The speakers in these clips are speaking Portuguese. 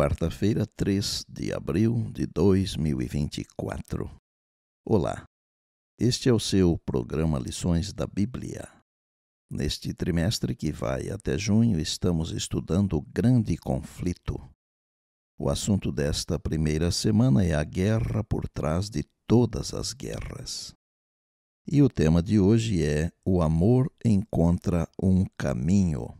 quarta-feira, 3 de abril de 2024. Olá, este é o seu programa Lições da Bíblia. Neste trimestre que vai até junho, estamos estudando o grande conflito. O assunto desta primeira semana é a guerra por trás de todas as guerras. E o tema de hoje é O amor encontra um caminho.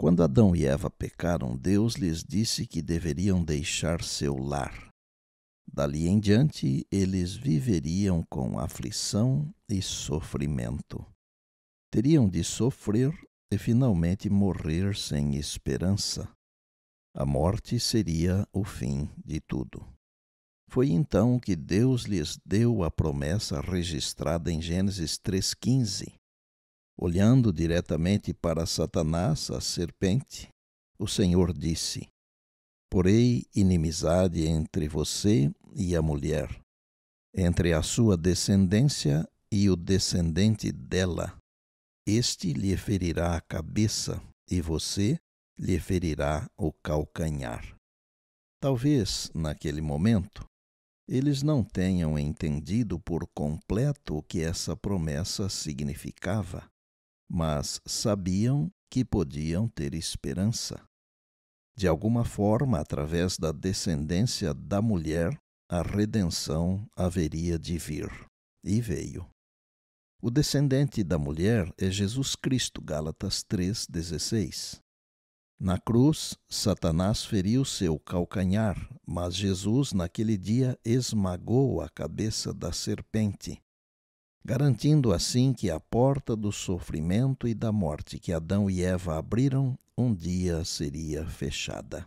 Quando Adão e Eva pecaram, Deus lhes disse que deveriam deixar seu lar. Dali em diante, eles viveriam com aflição e sofrimento. Teriam de sofrer e finalmente morrer sem esperança. A morte seria o fim de tudo. Foi então que Deus lhes deu a promessa registrada em Gênesis 3,15. Olhando diretamente para Satanás, a serpente, o Senhor disse: Porei inimizade entre você e a mulher, entre a sua descendência e o descendente dela. Este lhe ferirá a cabeça e você lhe ferirá o calcanhar. Talvez, naquele momento, eles não tenham entendido por completo o que essa promessa significava mas sabiam que podiam ter esperança. De alguma forma, através da descendência da mulher, a redenção haveria de vir. E veio. O descendente da mulher é Jesus Cristo, Gálatas 3,16. Na cruz, Satanás feriu seu calcanhar, mas Jesus, naquele dia, esmagou a cabeça da serpente garantindo assim que a porta do sofrimento e da morte que Adão e Eva abriram um dia seria fechada.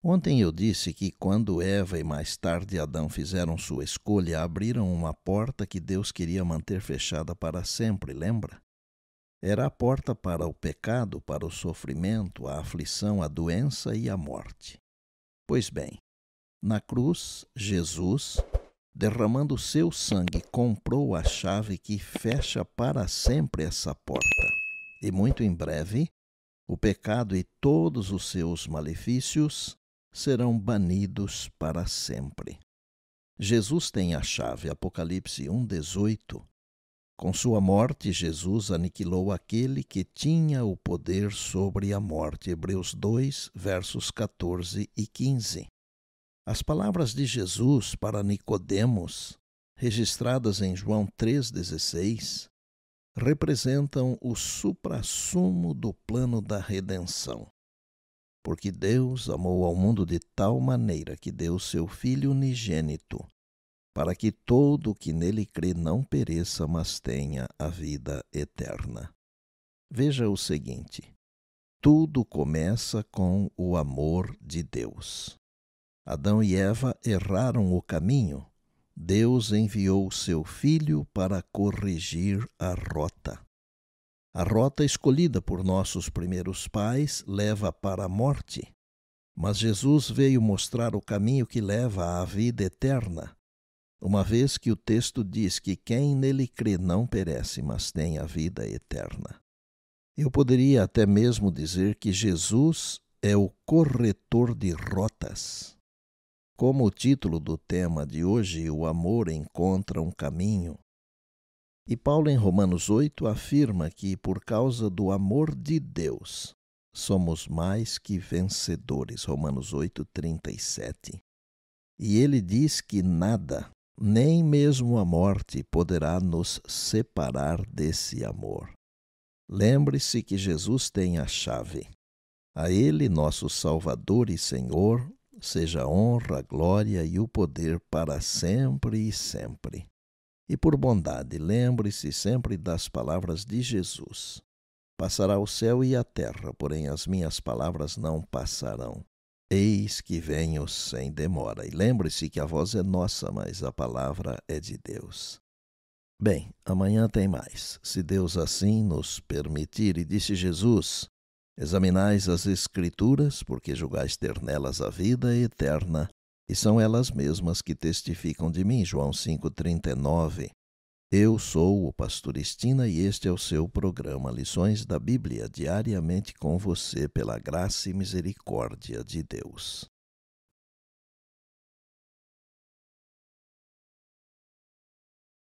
Ontem eu disse que quando Eva e mais tarde Adão fizeram sua escolha, abriram uma porta que Deus queria manter fechada para sempre, lembra? Era a porta para o pecado, para o sofrimento, a aflição, a doença e a morte. Pois bem, na cruz, Jesus derramando seu sangue, comprou a chave que fecha para sempre essa porta. E muito em breve, o pecado e todos os seus malefícios serão banidos para sempre. Jesus tem a chave, Apocalipse 1,18. Com sua morte, Jesus aniquilou aquele que tinha o poder sobre a morte, Hebreus 2, versos 14 e 15. As palavras de Jesus para Nicodemos, registradas em João 3:16, representam o suprassumo do plano da redenção. Porque Deus amou ao mundo de tal maneira que deu seu filho unigênito, para que todo o que nele crê não pereça, mas tenha a vida eterna. Veja o seguinte: tudo começa com o amor de Deus. Adão e Eva erraram o caminho. Deus enviou seu filho para corrigir a rota. A rota escolhida por nossos primeiros pais leva para a morte, mas Jesus veio mostrar o caminho que leva à vida eterna, uma vez que o texto diz que quem nele crê não perece, mas tem a vida eterna. Eu poderia até mesmo dizer que Jesus é o corretor de rotas. Como o título do tema de hoje, o amor encontra um caminho. E Paulo, em Romanos 8, afirma que, por causa do amor de Deus, somos mais que vencedores. Romanos 8, 37. E ele diz que nada, nem mesmo a morte, poderá nos separar desse amor. Lembre-se que Jesus tem a chave. A Ele, nosso Salvador e Senhor, seja a honra, a glória e o poder para sempre e sempre. E por bondade, lembre-se sempre das palavras de Jesus: Passará o céu e a terra, porém as minhas palavras não passarão. Eis que venho sem demora. E lembre-se que a voz é nossa, mas a palavra é de Deus. Bem, amanhã tem mais, se Deus assim nos permitir. E disse Jesus: Examinais as Escrituras, porque julgais ter nelas a vida eterna, e são elas mesmas que testificam de mim. João 5,39. Eu sou o Pastoristina e este é o seu programa Lições da Bíblia, diariamente com você, pela graça e misericórdia de Deus.